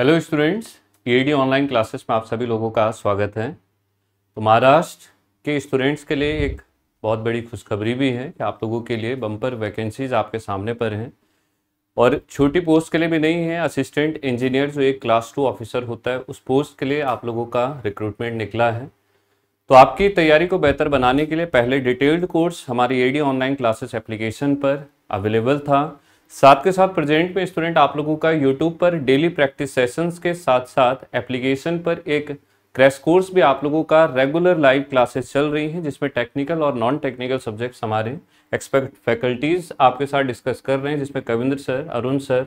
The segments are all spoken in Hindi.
हेलो स्टूडेंट्स पीएडी ऑनलाइन क्लासेस में आप सभी लोगों का स्वागत है तो महाराष्ट्र के स्टूडेंट्स के लिए एक बहुत बड़ी खुशखबरी भी है कि आप लोगों के लिए बम्पर वैकेंसीज़ आपके सामने पर हैं और छोटी पोस्ट के लिए भी नहीं है असिस्टेंट इंजीनियर जो एक क्लास टू ऑफिसर होता है उस पोस्ट के लिए आप लोगों का रिक्रूटमेंट निकला है तो आपकी तैयारी को बेहतर बनाने के लिए पहले डिटेल्ड कोर्स हमारी ए ऑनलाइन क्लासेस एप्लीकेशन पर अवेलेबल था साथ के साथ प्रेजेंट में स्टूडेंट आप लोगों का यूट्यूब पर डेली प्रैक्टिस सेशंस के साथ साथ एप्लीकेशन पर एक क्रैश कोर्स भी आप लोगों का रेगुलर लाइव क्लासेस चल रही हैं जिसमें टेक्निकल और नॉन टेक्निकल सब्जेक्ट्स हमारे एक्सपर्ट फैकल्टीज़ आपके साथ डिस्कस कर रहे हैं जिसमें कविंद्र सर अरुण सर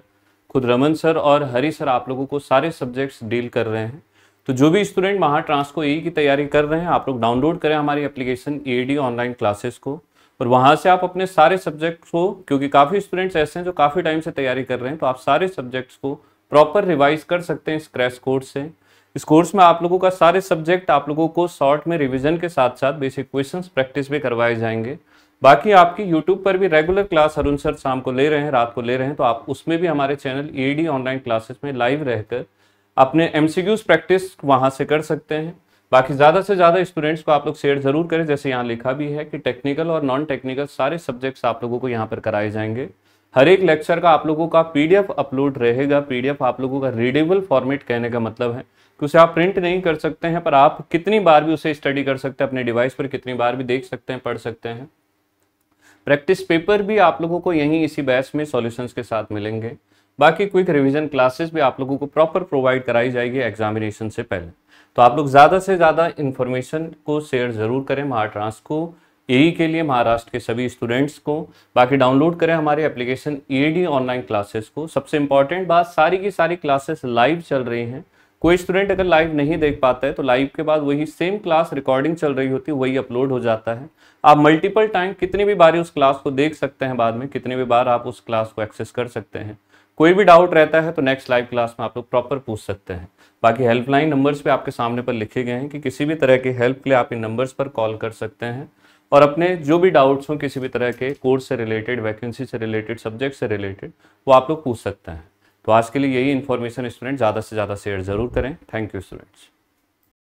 खुद रमन सर और हरी सर आप लोगों को सारे सब्जेक्ट्स डील कर रहे हैं तो जो भी student Mahatransco Transco e E की तैयारी कर रहे हैं आप लोग डाउनलोड करें हमारी एप्लीकेशन ई ऑनलाइन क्लासेस को और वहाँ से आप अपने सारे सब्जेक्ट्स को क्योंकि काफ़ी स्टूडेंट्स ऐसे हैं जो काफ़ी टाइम से तैयारी कर रहे हैं तो आप सारे सब्जेक्ट्स को प्रॉपर रिवाइज कर सकते हैं इस क्रैश कोर्स से इस कोर्स में आप लोगों का सारे सब्जेक्ट आप लोगों को शॉर्ट में रिविजन के साथ साथ बेसिक क्वेश्चन प्रैक्टिस भी करवाए जाएंगे बाकी आपकी यूट्यूब पर भी रेगुलर क्लास अरुण सर शाम को ले रहे हैं रात को ले रहे हैं तो आप उसमें भी हमारे चैनल ई ऑनलाइन क्लासेस में लाइव रहकर अपने एम प्रैक्टिस वहाँ से कर सकते हैं बाकी ज़्यादा से ज़्यादा स्टूडेंट्स को आप लोग शेयर ज़रूर करें जैसे यहाँ लिखा भी है कि टेक्निकल और नॉन टेक्निकल सारे सब्जेक्ट्स आप लोगों को यहाँ पर कराए जाएंगे हर एक लेक्चर का आप लोगों का पीडीएफ अपलोड रहेगा पीडीएफ आप लोगों का रीडेबल फॉर्मेट कहने का मतलब है कि उसे आप प्रिंट नहीं कर सकते हैं पर आप कितनी बार भी उसे स्टडी कर सकते हैं अपने डिवाइस पर कितनी बार भी देख सकते हैं पढ़ सकते हैं प्रैक्टिस पेपर भी आप लोगों को यहीं इसी बैच में सॉल्यूशंस के साथ मिलेंगे बाकी क्विक रिविजन क्लासेस भी आप लोगों को प्रॉपर प्रोवाइड कराई जाएगी एग्जामिनेशन से पहले तो आप लोग ज़्यादा से ज़्यादा इन्फॉर्मेशन को शेयर ज़रूर करें महाट्रांस को ए e के लिए महाराष्ट्र के सभी स्टूडेंट्स को बाकी डाउनलोड करें हमारे एप्लीकेशन ई ऑनलाइन क्लासेस को सबसे इम्पॉर्टेंट बात सारी की सारी क्लासेस लाइव चल रही हैं कोई स्टूडेंट अगर लाइव नहीं देख पाता है तो लाइव के बाद वही सेम क्लास रिकॉर्डिंग चल रही होती है वही अपलोड हो जाता है आप मल्टीपल टाइम कितनी भी बार उस क्लास को देख सकते हैं बाद में कितनी भी बार आप उस क्लास को एक्सेस कर सकते हैं कोई भी डाउट रहता है तो नेक्स्ट लाइव क्लास में आप लोग प्रॉपर पूछ सकते हैं बाकी हेल्पलाइन नंबर्स पे आपके सामने पर लिखे गए हैं कि किसी भी तरह के हेल्प के लिए आप इन नंबर्स पर कॉल कर सकते हैं और अपने जो भी डाउट्स हों किसी भी तरह के कोर्स से रिलेटेड वैकेंसी से रिलेटेड सब्जेक्ट से रिलेटेड वो आप लोग पूछ सकते हैं तो आज के लिए यही इन्फॉर्मेशन स्टूडेंट ज़्यादा से ज़्यादा शेयर ज़रूर करें थैंक यू स्टूडेंट्स